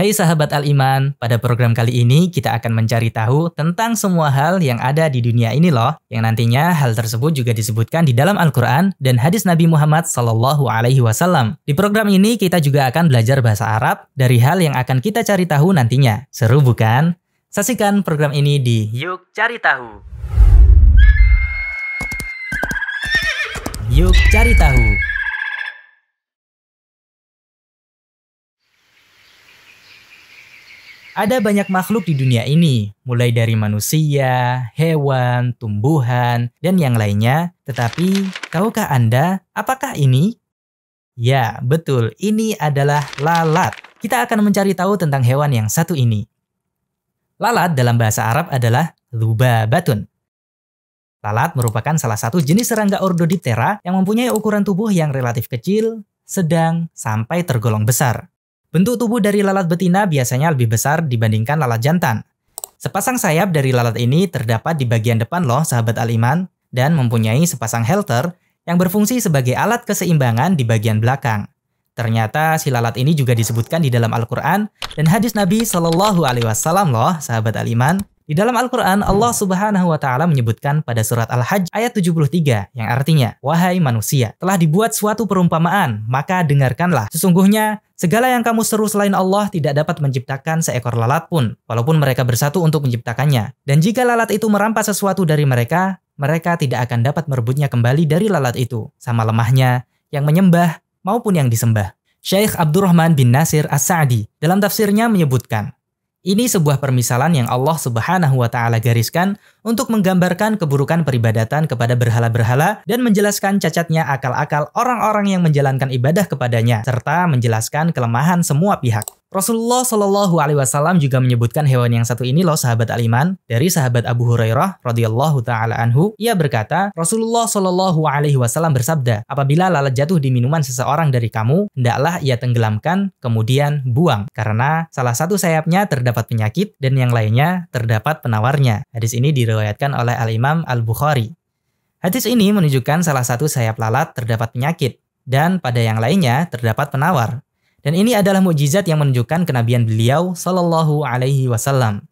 Hai sahabat Al-Iman, pada program kali ini kita akan mencari tahu tentang semua hal yang ada di dunia ini loh, yang nantinya hal tersebut juga disebutkan di dalam Al-Quran dan hadis Nabi Muhammad Sallallahu Alaihi Wasallam. Di program ini kita juga akan belajar bahasa Arab dari hal yang akan kita cari tahu nantinya. Seru bukan? Saksikan program ini di Yuk Cari Tahu. Yuk Cari Tahu. Ada banyak makhluk di dunia ini, mulai dari manusia, hewan, tumbuhan, dan yang lainnya. Tetapi, tahukah Anda apakah ini? Ya, betul, ini adalah lalat. Kita akan mencari tahu tentang hewan yang satu ini. Lalat dalam bahasa Arab adalah batun. Lalat merupakan salah satu jenis serangga ordo Diptera yang mempunyai ukuran tubuh yang relatif kecil, sedang, sampai tergolong besar. Bentuk tubuh dari lalat betina biasanya lebih besar dibandingkan lalat jantan. Sepasang sayap dari lalat ini terdapat di bagian depan loh, sahabat aliman, dan mempunyai sepasang helter yang berfungsi sebagai alat keseimbangan di bagian belakang. Ternyata si lalat ini juga disebutkan di dalam Al-Quran dan hadis Nabi Shallallahu Alaihi Wasallam loh, sahabat aliman. Di dalam Al-Quran, Allah subhanahu wa ta'ala menyebutkan pada surat Al-Hajj ayat 73 yang artinya, Wahai manusia, telah dibuat suatu perumpamaan, maka dengarkanlah. Sesungguhnya, segala yang kamu seru selain Allah tidak dapat menciptakan seekor lalat pun, walaupun mereka bersatu untuk menciptakannya. Dan jika lalat itu merampas sesuatu dari mereka, mereka tidak akan dapat merebutnya kembali dari lalat itu, sama lemahnya, yang menyembah maupun yang disembah. Syekh Abdurrahman bin Nasir As-Sa'di dalam tafsirnya menyebutkan, ini sebuah permisalan yang Allah Subhanahu wa taala gariskan untuk menggambarkan keburukan peribadatan kepada berhala-berhala dan menjelaskan cacatnya akal-akal orang-orang yang menjalankan ibadah kepadanya serta menjelaskan kelemahan semua pihak. Rasulullah Shallallahu Alaihi Wasallam juga menyebutkan hewan yang satu ini loh sahabat aliman dari sahabat Abu Hurairah radhiyallahu taala anhu ia berkata Rasulullah Shallallahu Alaihi Wasallam bersabda apabila lalat jatuh di minuman seseorang dari kamu hendaklah ia tenggelamkan kemudian buang karena salah satu sayapnya terdapat penyakit dan yang lainnya terdapat penawarnya hadis ini diriwayatkan oleh Al Imam Al Bukhari hadis ini menunjukkan salah satu sayap lalat terdapat penyakit dan pada yang lainnya terdapat penawar dan ini adalah mukjizat yang menunjukkan kenabian beliau Shallallahu Alaihi Wasallam.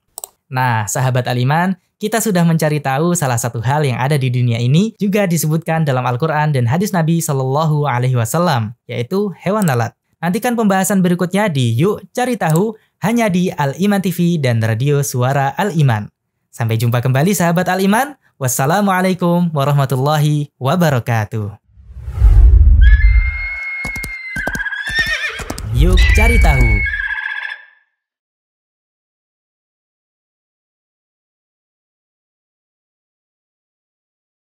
Nah, sahabat Aliman, kita sudah mencari tahu salah satu hal yang ada di dunia ini juga disebutkan dalam Al-Quran dan hadis Nabi Shallallahu Alaihi Wasallam, yaitu hewan lalat. Nantikan pembahasan berikutnya di Yuk Cari Tahu hanya di Al-Iman TV dan Radio Suara Al-Iman. Sampai jumpa kembali sahabat Al-Iman. Wassalamualaikum warahmatullahi wabarakatuh. Yuk cari tahu.